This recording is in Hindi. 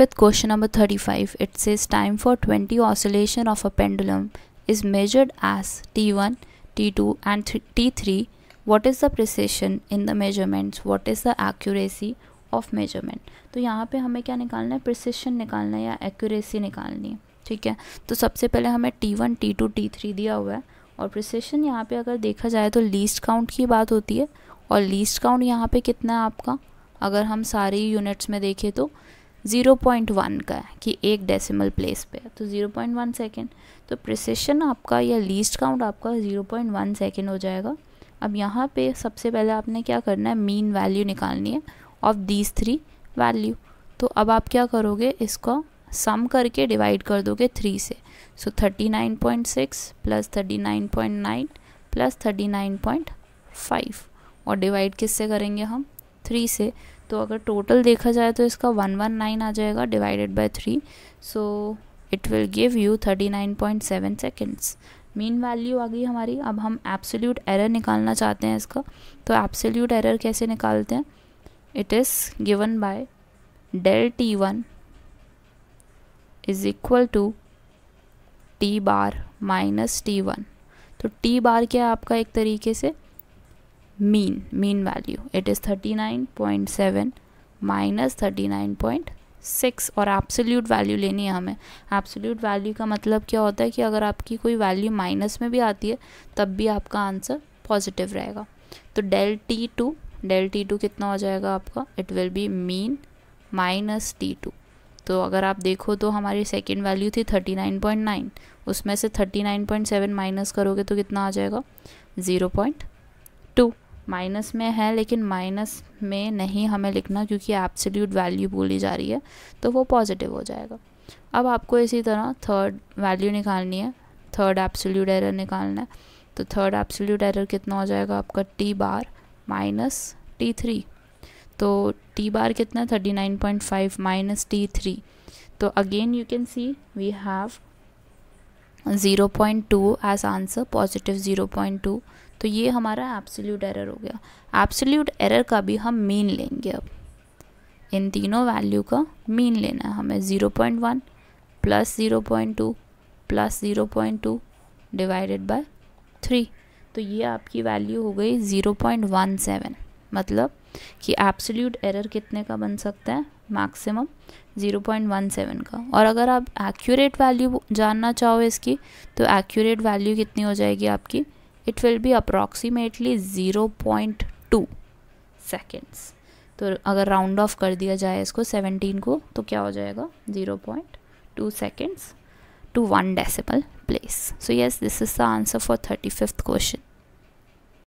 with question number 35 it says time for 20 oscillation of a pendulum is measured as t1 t2 and t3 what is the precision in the measurements what is the accuracy of measurement तो यहाँ पे हमें क्या निकालना है precision निकालना है या accuracy निकालनी है ठीक है तो सबसे पहले हमें t1 t2 t3 दिया हुआ है और प्रिसिशन यहाँ पे अगर देखा जाए तो लीस्ट काउंट की बात होती है और लीस्ट काउंट यहाँ पे कितना है आपका अगर हम सारे यूनिट्स में देखें तो 0.1 का है कि एक डेसिमल प्लेस पे है तो 0.1 सेकेंड तो प्रिसेशन आपका या लीस्ट काउंट आपका 0.1 सेकेंड हो जाएगा अब यहाँ पे सबसे पहले आपने क्या करना है मीन वैल्यू निकालनी है ऑफ दीज थ्री वैल्यू तो अब आप क्या करोगे इसको सम करके डिवाइड कर दोगे थ्री से so thirty nine point six plus thirty nine point nine plus thirty nine point five और डिवाइड किससे करेंगे हम थ्री से तो अगर टोटल देखा जाए तो इसका वन वन नाइन आ जाएगा divided by three so it will give you thirty nine point seven seconds mean value आ गई हमारी अब हम एब्सोल्यूट एरर निकालना चाहते हैं इसका तो एब्सोल्यूट एरर कैसे निकालते हैं it is given by del t one is equal to t bar minus t one तो टी बार क्या है आपका एक तरीके से mean mean value it is thirty nine point seven minus thirty nine point six और एब्सोल्यूट वैल्यू लेनी है हमें एब्सोल्यूट वैल्यू का मतलब क्या होता है कि अगर आपकी कोई वैल्यू माइनस में भी आती है तब भी आपका आंसर पॉजिटिव रहेगा तो del t two del t two कितना हो जाएगा आपका it will be mean minus t two तो अगर आप देखो तो हमारी सेकेंड वैल्यू थी थर्टी नाइन पॉइंट नाइन उसमें से thirty nine point seven minus करोगे तो कितना आ जाएगा ज़ीरो पॉइंट टू माइनस में है लेकिन माइनस में नहीं हमें लिखना क्योंकि एब्सोल्यूट वैल्यू बोली जा रही है तो वो पॉजिटिव हो जाएगा अब आपको इसी तरह थर्ड वैल्यू निकालनी है थर्ड एब्सोल्यूट एरर निकालना है तो थर्ड एब्सोल्यूट एरर कितना हो जाएगा आपका t bar minus t three तो टी बार कितना thirty nine point five minus t three तो again you can see we have zero point two as answer positive zero point two तो ये हमारा एब्सोल्यूट एरर हो गया एब्सोल्यूट एरर का भी हम मीन लेंगे अब इन तीनों वैल्यू का मीन लेना है हमें zero point one plus zero point two plus zero point two divided by three तो ये आपकी वैल्यू हो गई ज़ीरो पॉइंट वन सेवन मतलब कि एब्सोल्यूट एरर कितने का बन सकता है मैक्सिमम 0.17 का और अगर आप एक्यूरेट वैल्यू जानना चाहो इसकी तो एक्यूरेट वैल्यू कितनी हो जाएगी आपकी 0.17 it will be approximately zero point two seconds तो अगर राउंड ऑफ कर दिया जाए इसको सेवनटीन को तो क्या हो जाएगा zero point two seconds to one decimal place so yes this is the answer for thirty fifth question